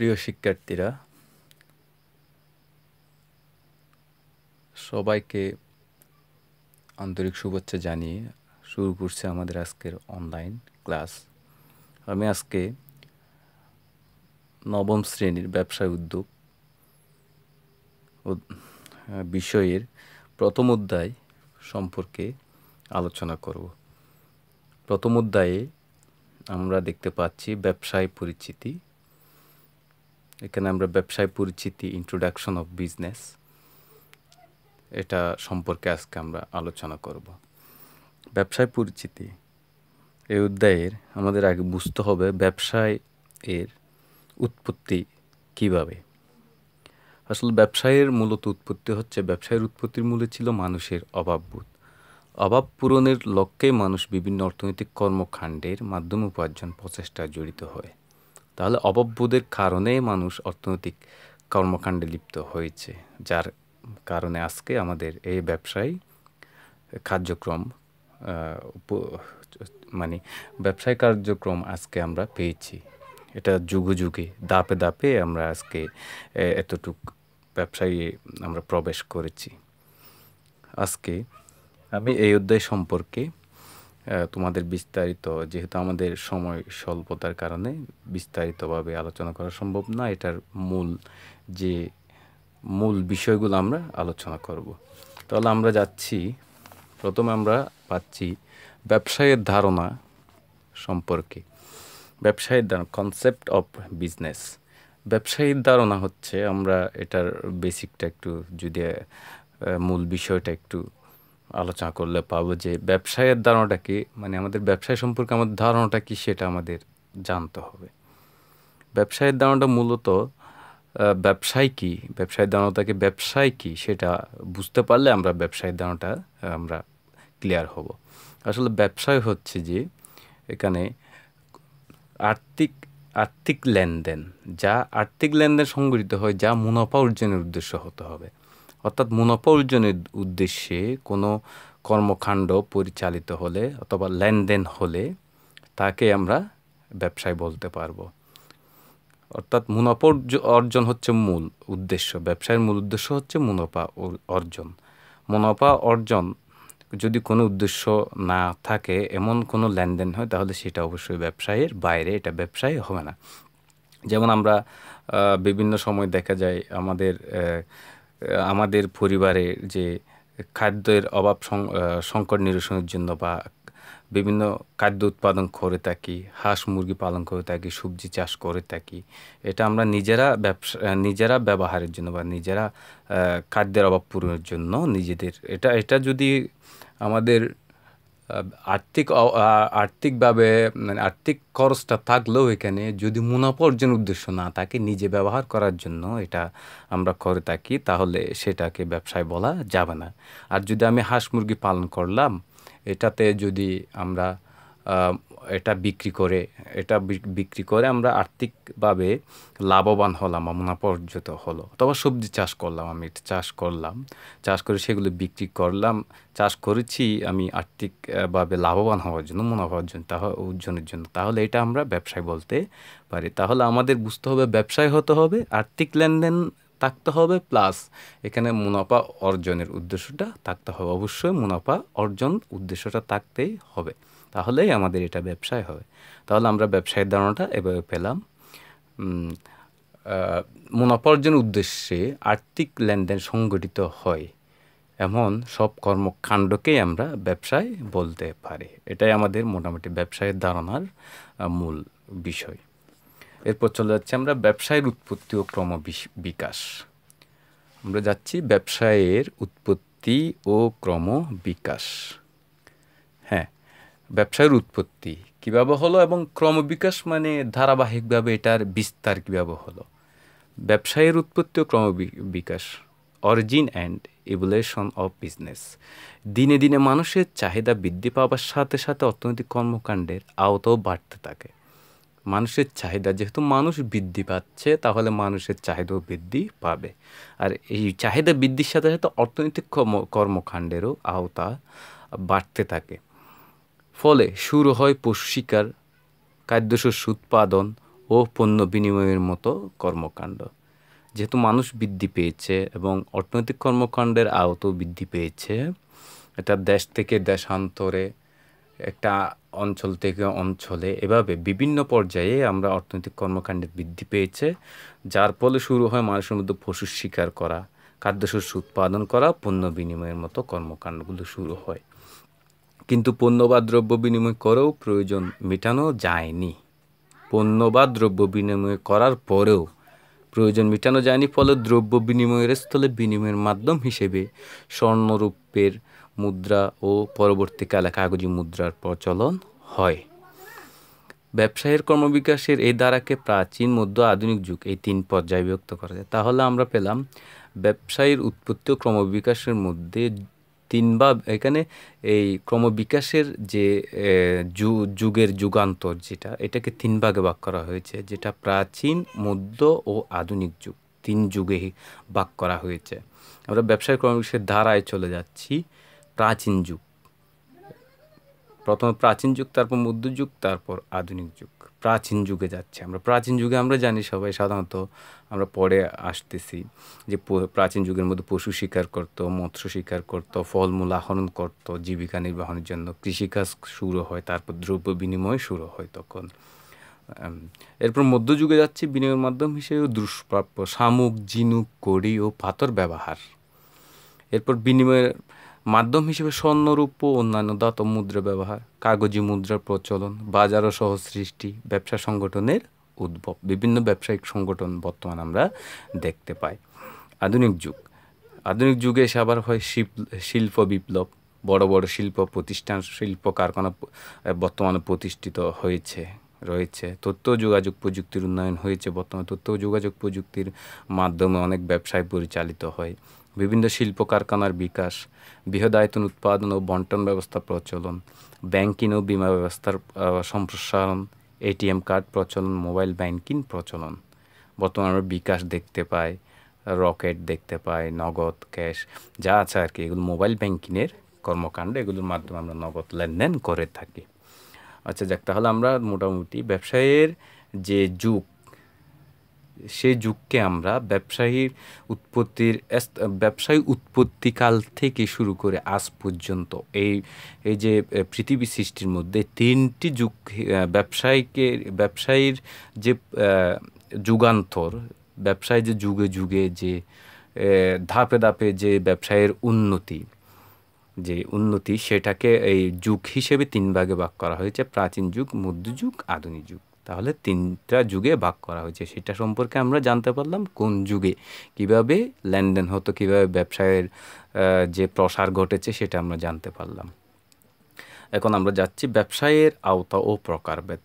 প্রিয় শিক্ষার্থীরা সবাইকে আন্তরিক শুভেচ্ছা জানিয়ে শুরু করছে আমাদের আজকের অনলাইন ক্লাস আমি আজকে নবম শ্রেণীর ব্যবসায় উদ্যোগ বিষয়ের প্রথম অধ্যায় সম্পর্কে আলোচনা করব প্রথম অধ্যায়ে আমরা দেখতে পাচ্ছি ব্যবসায় পরিচিতি এখানে আমরা ব্যবসায় পরিচিতি ইন্ট্রোডাকশন অফ বিজনেস এটা সম্পর্কে আজকে আমরা আলোচনা করব ব্যবসায় পরিচিতি এই অধ্যায়ের আমাদের আগে বুঝতে হবে ব্যবসায় এর উৎপত্তি কিভাবে আসলে ব্যবসায়ের মূলত উৎপত্তি হচ্ছে ব্যবসায়ের উৎপত্তির মূলে ছিল মানুষের অভাববোধ অভাব পূরণের লক্ষ্যে মানুষ বিভিন্ন অর্থনৈতিক কর্মকাণ্ডের মাধ্যমে উপার্জন প্রচেষ্টা জড়িত হয় তাহলে অববোধের কারণে মানুষ অর্থনৈতিক কর্মকাণ্ডে লিপ্ত হয়েছে যার কারণে আজকে আমাদের এই ব্যবসায়ী কার্যক্রম মানে ব্যবসায় কার্যক্রম আজকে আমরা পেয়েছি এটা যুগে যুগে দাপে দাপে আমরা আজকে এতটুক ব্যবসায়ী আমরা প্রবেশ করেছি আজকে আমি এই অধ্যায় সম্পর্কে তোমাদের বিস্তারিত যেহেতু আমাদের সময় স্বল্পতার কারণে বিস্তারিতভাবে আলোচনা করা সম্ভব না এটার মূল যে মূল বিষয়গুলো আমরা আলোচনা করব তাহলে আমরা যাচ্ছি প্রথমে আমরা পাচ্ছি ব্যবসায়ের ধারণা সম্পর্কে ব্যবসায়ের ধারণা কনসেপ্ট অফ বিজনেস ব্যবসায়ীর ধারণা হচ্ছে আমরা এটার বেসিকটা একটু যদি মূল বিষয়টা একটু আলোচনা করলে পাবো যে ব্যবসায়ের ধারণাটা কি মানে আমাদের ব্যবসায় সম্পর্কে আমাদের ধারণাটা কি সেটা আমাদের জানতে হবে ব্যবসায়ের ধারণাটা মূলত ব্যবসায় কী ব্যবসায়ের ধারণাটাকে ব্যবসায় কী সেটা বুঝতে পারলে আমরা ব্যবসায়ের ধারণাটা আমরা ক্লিয়ার হব আসলে ব্যবসায় হচ্ছে যে এখানে আর্থিক আর্থিক লেনদেন যা আর্থিক লেনদেন সংগঠিত হয় যা মুনাফা অর্জনের উদ্দেশ্য হতে হবে অর্থাৎ মুনাফা অর্জনের উদ্দেশ্যে কোনো কর্মকাণ্ড পরিচালিত হলে অথবা লেনদেন হলে তাকে আমরা ব্যবসায় বলতে পারবো অর্থাৎ মুনাফা অর্জন হচ্ছে মূল উদ্দেশ্য ব্যবসায়ের মূল উদ্দেশ্য হচ্ছে মুনাফা অর্জন মুনাফা অর্জন যদি কোনো উদ্দেশ্য না থাকে এমন কোনো লেনদেন হয় তাহলে সেটা অবশ্যই ব্যবসায়ের বাইরে এটা ব্যবসায় হবে না যেমন আমরা বিভিন্ন সময় দেখা যায় আমাদের আমাদের পরিবারে যে খাদ্যের অভাব সংকট নিরসনের জন্য বা বিভিন্ন খাদ্য উৎপাদন করে থাকি হাঁস মুরগি পালন করে থাকি সবজি চাষ করে থাকি এটা আমরা নিজেরা ব্যবসা নিজেরা ব্যবহারের জন্য বা নিজেরা খাদ্যের অভাব পূরণের জন্য নিজেদের এটা এটা যদি আমাদের আর্থিক আর্থিকভাবে মানে আর্থিক খরচটা থাকলেও এখানে যদি মুনাফা অর্জন উদ্দেশ্য না থাকে নিজে ব্যবহার করার জন্য এটা আমরা করে থাকি তাহলে সেটাকে ব্যবসায় বলা যাবে না আর যদি আমি হাঁস মুরগি পালন করলাম এটাতে যদি আমরা এটা বিক্রি করে এটা বিক্রি করে আমরা আর্থিকভাবে লাভবান হলাম মুনাফর্জিত হলো তবে সবজি চাষ করলাম আমি চাষ করলাম চাষ করে সেগুলো বিক্রি করলাম চাষ করেছি আমি আর্থিকভাবে লাভবান হওয়ার জন্য জন্য অর্জন অর্জনের জন্য তাহলে এটা আমরা ব্যবসায় বলতে পারি তাহলে আমাদের বুঝতে হবে ব্যবসায় হতে হবে আর্থিক লেনদেন থাকতে হবে প্লাস এখানে মুনাফা অর্জনের উদ্দেশ্যটা থাকতে হবে অবশ্যই মুনাফা অর্জন উদ্দেশ্যটা থাকতেই হবে তাহলেই আমাদের এটা ব্যবসায় হবে তাহলে আমরা ব্যবসায়ের ধারণাটা এভাবে পেলাম মুনাফা অর্জনের উদ্দেশ্যে আর্থিক লেনদেন সংগঠিত হয় এমন সব কর্মকাণ্ডকেই আমরা ব্যবসায় বলতে পারি এটাই আমাদের মোটামুটি ব্যবসায়ের ধারণার মূল বিষয় এরপর চলে যাচ্ছি আমরা ব্যবসায়ের উৎপত্তি ও ক্রম বিকাশ আমরা যাচ্ছি ব্যবসায়ের উৎপত্তি ও ক্রম বিকাশ হ্যাঁ ব্যবসায়ের উৎপত্তি কীভাবে হলো এবং ক্রমবিকাশ মানে ধারাবাহিকভাবে এটার বিস্তার কীভাবে হলো ব্যবসায়ের উৎপত্তি ও ক্রম বিকাশ origin and evolution of business দিনে দিনে মানুষের চাহিদা বৃদ্ধি পাওয়ার সাথে সাথে অর্থনৈতিক কর্মকাণ্ডের আওতাও বাড়তে থাকে মানুষের চাহিদা যেহেতু মানুষ বৃদ্ধি পাচ্ছে তাহলে মানুষের চাহিদাও বৃদ্ধি পাবে আর এই চাহিদা বৃদ্ধির সাথে সাথে অর্থনৈতিক কর্মকাণ্ডেরও আওতা বাড়তে থাকে ফলে শুরু হয় পশু শিকার খাদ্যশস্য উৎপাদন ও পণ্য বিনিময়ের মতো কর্মকাণ্ড যেহেতু মানুষ বৃদ্ধি পেয়েছে এবং অর্থনৈতিক কর্মকাণ্ডের আওতাও বৃদ্ধি পেয়েছে এটা দেশ থেকে দেশান্তরে একটা অঞ্চল থেকে অঞ্চলে এভাবে বিভিন্ন পর্যায়ে আমরা অর্থনৈতিক কর্মকাণ্ডের বৃদ্ধি পেয়েছে যার ফলে শুরু হয় মানুষের মধ্যে পশু শিকার করা খাদ্যশস্য উৎপাদন করা পণ্য বিনিময়ের মতো কর্মকাণ্ডগুলো শুরু হয় কিন্তু পণ্য বা দ্রব্য বিনিময় করেও প্রয়োজন মেটানো যায়নি পণ্য বা দ্রব্য বিনিময় করার পরেও প্রয়োজন মেটানো যায়নি ফলে দ্রব্য বিনিময়ের স্থলে বিনিময়ের মাধ্যম হিসেবে স্বর্ণরূপের মুদ্রা ও পরবর্তীকালে কাগজি মুদ্রার প্রচলন হয় ব্যবসায়ের কর্মবিকাশের এই দ্বারাকে প্রাচীন মধ্য আধুনিক যুগ এই তিন পর্যায়ে বিভক্ত করা যায় তাহলে আমরা পেলাম ব্যবসায়ীর উৎপত্তি ও ক্রমবিকাশের মধ্যে তিন বা এখানে এই ক্রমবিকাশের যে যুগের যুগান্তর যেটা এটাকে তিন ভাগে ভাগ করা হয়েছে যেটা প্রাচীন মধ্য ও আধুনিক যুগ তিন যুগে ভাগ করা হয়েছে আমরা ব্যবসায়ী ক্রমবিকাশের ধারায় চলে যাচ্ছি প্রাচীন যুগ প্রথমে প্রাচীন যুগ তারপর মধ্যযুগ তারপর আধুনিক যুগ প্রাচীন যুগে যাচ্ছে আমরা প্রাচীন যুগে আমরা জানি সবাই সাধারণত আমরা পরে আসতেছি যে প্রাচীন যুগের মধ্যে পশু শিকার করত মৎস্য শিকার করত ফলমূল আহরণ করত জীবিকা নির্বাহনের জন্য কৃষিকাজ শুরু হয় তারপর দ্রব্য বিনিময় শুরু হয় তখন এরপর মধ্যযুগে যাচ্ছে বিনিময়ের মাধ্যম হিসেবে দুষ্প্রাপ্য শামুক ঝিনুক কড়ি ও পাথর ব্যবহার এরপর বিনিময়ের মাধ্যম হিসেবে স্বর্ণরূপ ও অন্যান্য দাতব মুদ্রা ব্যবহার কাগজি মুদ্রার প্রচলন বাজার ও সহ সৃষ্টি ব্যবসা সংগঠনের উদ্ভব বিভিন্ন ব্যবসায়িক সংগঠন বর্তমান আমরা দেখতে পাই আধুনিক যুগ আধুনিক যুগে এসে আবার হয় শিল্প বিপ্লব বড় বড় শিল্প প্রতিষ্ঠান শিল্প কারখানা বর্তমানে প্রতিষ্ঠিত হয়েছে রয়েছে তথ্য যোগাযোগ প্রযুক্তির উন্নয়ন হয়েছে বর্তমানে তথ্য যোগাযোগ প্রযুক্তির মাধ্যমে অনেক ব্যবসায় পরিচালিত হয় বিভিন্ন শিল্প কারখানার বিকাশ বৃহদায়তন উৎপাদন ও বন্টন ব্যবস্থা প্রচলন ব্যাংকিং ও বিমা ব্যবস্থার সম্প্রসারণ এটিএম কার্ড প্রচলন মোবাইল ব্যাংকিং প্রচলন বর্তমানে আমরা বিকাশ দেখতে পাই রকেট দেখতে পাই নগদ ক্যাশ যা আছে আর কি এগুলো মোবাইল ব্যাংকিংয়ের কর্মকাণ্ড এগুলোর মাধ্যমে আমরা নগদ লেনদেন করে থাকি আচ্ছা যাক তাহলে আমরা মোটামুটি ব্যবসায়ের যে যুগ সে যুগকে আমরা ব্যবসায়ীর উৎপত্তির ব্যবসায়ী উৎপত্তিকাল থেকে শুরু করে আজ পর্যন্ত এই এই যে পৃথিবী সৃষ্টির মধ্যে তিনটি যুগ ব্যবসায়ীকে ব্যবসায়ীর যে যুগান্তর ব্যবসায় যে যুগে যুগে যে ধাপে ধাপে যে ব্যবসায়ের উন্নতি যে উন্নতি সেটাকে এই যুগ হিসেবে তিন ভাগে ভাগ করা হয়েছে প্রাচীন যুগ মধ্যযুগ আধুনিক যুগ তাহলে তিনটা যুগে ভাগ করা হয়েছে সেটা সম্পর্কে আমরা জানতে পারলাম কোন যুগে কিভাবে লেনদেন হতো কিভাবে ব্যবসায়ের যে প্রসার ঘটেছে সেটা আমরা জানতে পারলাম এখন আমরা যাচ্ছি ব্যবসায়ের আওতা ও প্রকারভেদ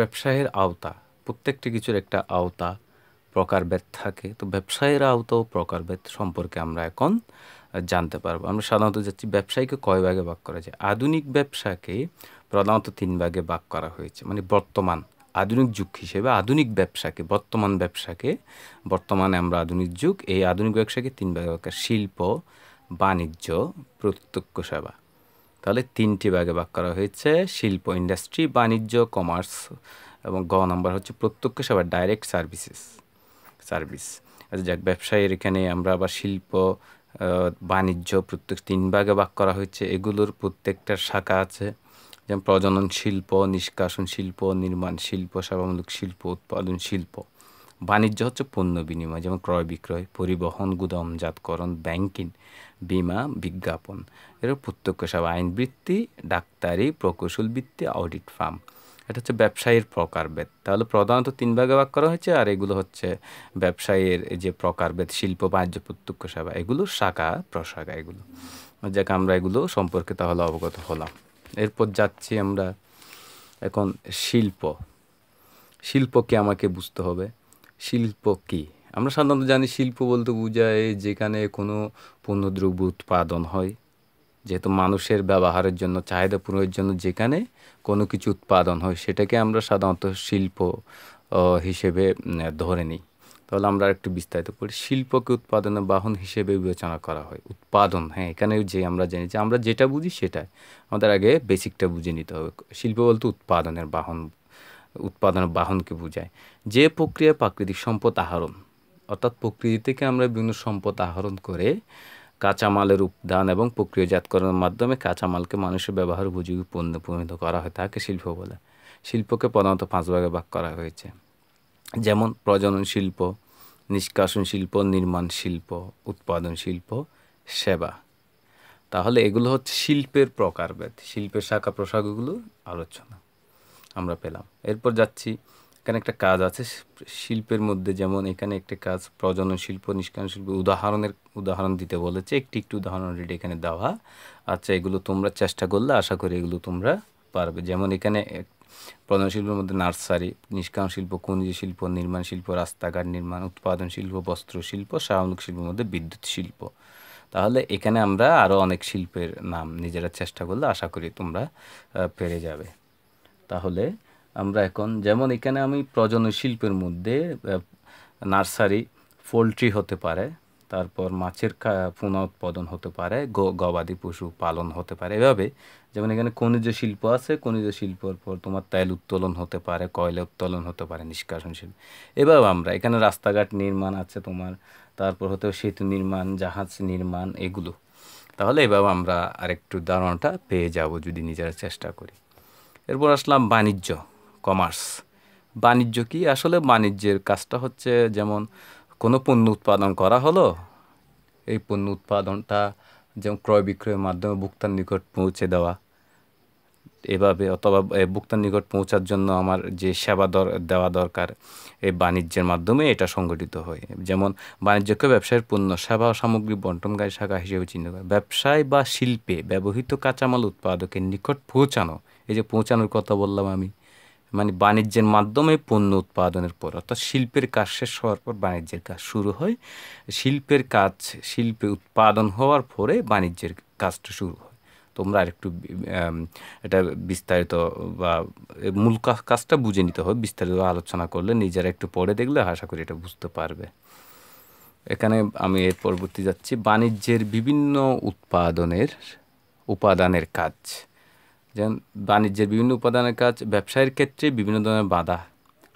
ব্যবসায়ের আওতা প্রত্যেকটি কিছুর একটা আওতা প্রকারভেদ থাকে তো ব্যবসায়ের আওতা ও প্রকারভেদ সম্পর্কে আমরা এখন জানতে পারবো আমরা সাধারণত যাচ্ছি ব্যবসায়ীকে কয় ভাগে ভাগ করা যায় আধুনিক ব্যবসাকে প্রধানত তিন ভাগে ভাগ করা হয়েছে মানে বর্তমান আধুনিক যুগ হিসেবে আধুনিক ব্যবসাকে বর্তমান ব্যবসাকে বর্তমানে আমরা আধুনিক যুগ এই আধুনিক ব্যবসাকে তিন ভাগে শিল্প বাণিজ্য প্রত্যক্ষ সেবা তাহলে তিনটি ভাগে ভাগ করা হয়েছে শিল্প ইন্ডাস্ট্রি বাণিজ্য কমার্স এবং গ নাম্বার হচ্ছে প্রত্যক্ষ সেবা ডাইরেক্ট সার্ভিসেস সার্ভিস আচ্ছা যাক ব্যবসায়ীর এখানে আমরা আবার শিল্প বাণিজ্য প্রত্যেক তিন ভাগে ভাগ করা হয়েছে এগুলোর প্রত্যেকটার শাখা আছে যেমন প্রজনন শিল্প নিষ্কাশন শিল্প নির্মাণ শিল্প সেবামূলক শিল্প উৎপাদন শিল্প বাণিজ্য হচ্ছে পণ্য বিনিময় যেমন ক্রয় বিক্রয় পরিবহন জাতকরণ ব্যাংকিং বিমা বিজ্ঞাপন এর প্রত্যক্ষ সেবা আইন বৃত্তি ডাক্তারি প্রকৌশল বৃত্তি অডিট ফার্ম এটা হচ্ছে ব্যবসায়ীর প্রকারভেদ তাহলে প্রধানত তিন ভাগে ভাগ করা হয়েছে আর এগুলো হচ্ছে ব্যবসায়ীর যে প্রকারভেদ শিল্প বাণিজ্য প্রত্যক্ষ সেবা এগুলো শাখা প্রশাখা এগুলো যাকে আমরা এগুলো সম্পর্কে তাহলে অবগত হলাম এরপর যাচ্ছি আমরা এখন শিল্প শিল্পকে আমাকে বুঝতে হবে শিল্প কী আমরা সাধারণত জানি শিল্প বলতে বোঝায় যেখানে কোনো পণ্যদ্রব্য উৎপাদন হয় যেহেতু মানুষের ব্যবহারের জন্য চাহিদা পূরণের জন্য যেখানে কোনো কিছু উৎপাদন হয় সেটাকে আমরা সাধারণত শিল্প হিসেবে ধরে নিই তাহলে আমরা একটু বিস্তারিত করি শিল্পকে উৎপাদনের বাহন হিসেবে বিবেচনা করা হয় উৎপাদন হ্যাঁ এখানে যে আমরা জানি যে আমরা যেটা বুঝি সেটাই আমাদের আগে বেসিকটা বুঝে নিতে হবে শিল্প বলতে উৎপাদনের বাহন উৎপাদনের বাহনকে বোঝায় যে প্রক্রিয়া প্রাকৃতিক সম্পদ আহরণ অর্থাৎ প্রকৃতি থেকে আমরা বিভিন্ন সম্পদ আহরণ করে কাঁচামালের উপাদান এবং প্রক্রিয়াজাতকরণের মাধ্যমে কাঁচামালকে মানুষের ব্যবহার উপযোগী পণ্য পরিণত করা হয় তাকে শিল্প বলে শিল্পকে প্রধানত পাঁচ ভাগে ভাগ করা হয়েছে যেমন প্রজনন শিল্প নিষ্কাশন শিল্প নির্মাণ শিল্প উৎপাদন শিল্প সেবা তাহলে এগুলো হচ্ছে শিল্পের প্রকারভেদ শিল্পের শাখা প্রশাখাগুলো আলোচনা আমরা পেলাম এরপর যাচ্ছি এখানে একটা কাজ আছে শিল্পের মধ্যে যেমন এখানে একটা কাজ প্রজনন শিল্প নিষ্কাশন শিল্প উদাহরণের উদাহরণ দিতে বলেছে একটি একটি উদাহরণ রেডি এখানে দেওয়া আচ্ছা এগুলো তোমরা চেষ্টা করলে আশা করি এগুলো তোমরা পারবে যেমন এখানে প্রধান শিল্পের মধ্যে নার্সারি নিষ্কাম শিল্প খনিজ শিল্প নির্মাণ শিল্প রাস্তাঘাট নির্মাণ উৎপাদন শিল্প বস্ত্র শিল্প সামগ্রিক শিল্পের মধ্যে বিদ্যুৎ শিল্প তাহলে এখানে আমরা আরও অনেক শিল্পের নাম নিজেরা চেষ্টা করলে আশা করি তোমরা পেরে যাবে তাহলে আমরা এখন যেমন এখানে আমি প্রজনন শিল্পের মধ্যে নার্সারি পোলট্রি হতে পারে তারপর মাছের পুনঃ উৎপাদন হতে পারে গবাদি পশু পালন হতে পারে এভাবে যেমন এখানে খনিজ শিল্প আছে খনিজ শিল্পর পর তোমার তেল উত্তোলন হতে পারে কয়লা উত্তোলন হতে পারে নিষ্কাশন শিল্প এভাবে আমরা এখানে রাস্তাঘাট নির্মাণ আছে তোমার তারপর হতে সেতু নির্মাণ জাহাজ নির্মাণ এগুলো তাহলে এভাবে আমরা আরেকটু ধারণাটা পেয়ে যাব যদি নিজেরা চেষ্টা করি এরপর আসলাম বাণিজ্য কমার্স বাণিজ্য কি আসলে বাণিজ্যের কাজটা হচ্ছে যেমন কোনো পণ্য উৎপাদন করা হলো এই পণ্য উৎপাদনটা যেমন ক্রয় বিক্রয়ের মাধ্যমে ভোক্তার নিকট পৌঁছে দেওয়া এভাবে অথবা ভোক্তার নিকট পৌঁছার জন্য আমার যে সেবা দর দেওয়া দরকার এই বাণিজ্যের মাধ্যমে এটা সংগঠিত হয় যেমন বাণিজ্যকে ব্যবসায়ের পণ্য সেবা ও সামগ্রী বন্টনকারী শাখা হিসেবে চিহ্নিত করে ব্যবসায় বা শিল্পে ব্যবহৃত কাঁচামাল উৎপাদকের নিকট পৌঁছানো এই যে পৌঁছানোর কথা বললাম আমি মানে বাণিজ্যের মাধ্যমে পণ্য উৎপাদনের পর অর্থাৎ শিল্পের কাজ শেষ হওয়ার পর বাণিজ্যের কাজ শুরু হয় শিল্পের কাজ শিল্পে উৎপাদন হওয়ার পরে বাণিজ্যের কাজটা শুরু হয় তোমরা আরেকটু এটা বিস্তারিত বা মূল কাজটা বুঝে নিতে হবে বিস্তারিত আলোচনা করলে নিজেরা একটু পড়ে দেখলে আশা করি এটা বুঝতে পারবে এখানে আমি এর পরবর্তী যাচ্ছি বাণিজ্যের বিভিন্ন উৎপাদনের উপাদানের কাজ যেমন বাণিজ্যের বিভিন্ন উপাদানের কাজ ব্যবসায়ের ক্ষেত্রে বিভিন্ন ধরনের বাধা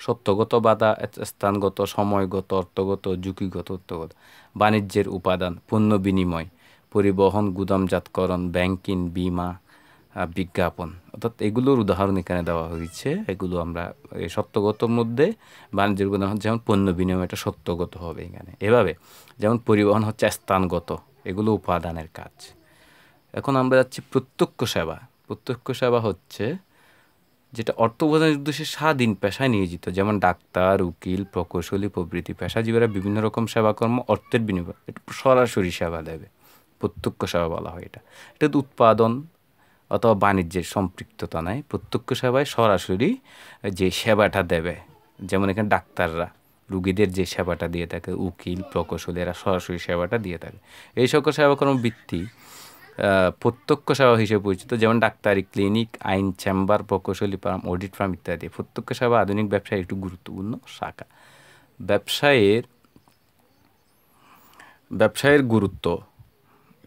সত্যগত বাধা স্থানগত সময়গত অর্থগত ঝুঁকিগত অর্থগত বাণিজ্যের উপাদান পণ্য বিনিময় পরিবহন গুদামজাতকরণ ব্যাংকিং বিমা বিজ্ঞাপন অর্থাৎ এগুলোর উদাহরণ এখানে দেওয়া হয়েছে এগুলো আমরা এই সত্যগত মধ্যে বাণিজ্যের উদাহরণ যেমন পণ্য বিনিময় এটা সত্যগত হবে এখানে এভাবে যেমন পরিবহন হচ্ছে স্থানগত এগুলো উপাদানের কাজ এখন আমরা যাচ্ছি প্রত্যক্ষ সেবা প্রত্যক্ষ সেবা হচ্ছে যেটা অর্থ উপাদানের উদ্দেশ্যে স্বাধীন পেশায় নিয়োজিত যেমন ডাক্তার উকিল প্রকৌশলী প্রভৃতি পেশাজীবীরা বিভিন্ন রকম সেবাকর্ম অর্থের বিনিময় সরাসরি সেবা দেবে প্রত্যক্ষ সেবা বলা হয় এটা এটা উৎপাদন অথবা বাণিজ্যের সম্পৃক্ততা নাই প্রত্যক্ষ সেবায় সরাসরি যে সেবাটা দেবে যেমন এখানে ডাক্তাররা রুগীদের যে সেবাটা দিয়ে থাকে উকিল প্রকৌশলী এরা সরাসরি সেবাটা দিয়ে থাকে এই সকল সেবাকর্ম বৃত্তি প্রত্যক্ষ সেবা হিসেবে পরিচিত যেমন ডাক্তারি ক্লিনিক আইন চেম্বার প্রকৌশলী ফার্ম অডিট ফার্ম ইত্যাদি প্রত্যক্ষ সেবা আধুনিক ব্যবসায়ের একটি গুরুত্বপূর্ণ শাখা ব্যবসায়ের ব্যবসায়ের গুরুত্ব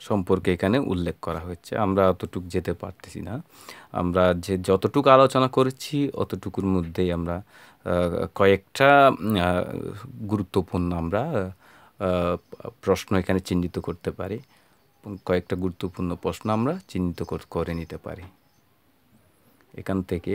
সম্পর্কে এখানে উল্লেখ করা হয়েছে আমরা অতটুক যেতে পারতেছি না আমরা যে যতটুকু আলোচনা করেছি অতটুকুর মধ্যেই আমরা কয়েকটা গুরুত্বপূর্ণ আমরা প্রশ্ন এখানে চিহ্নিত করতে পারি কয়েকটা গুরুত্বপূর্ণ প্রশ্ন আমরা চিহ্নিত করে নিতে পারি এখান থেকে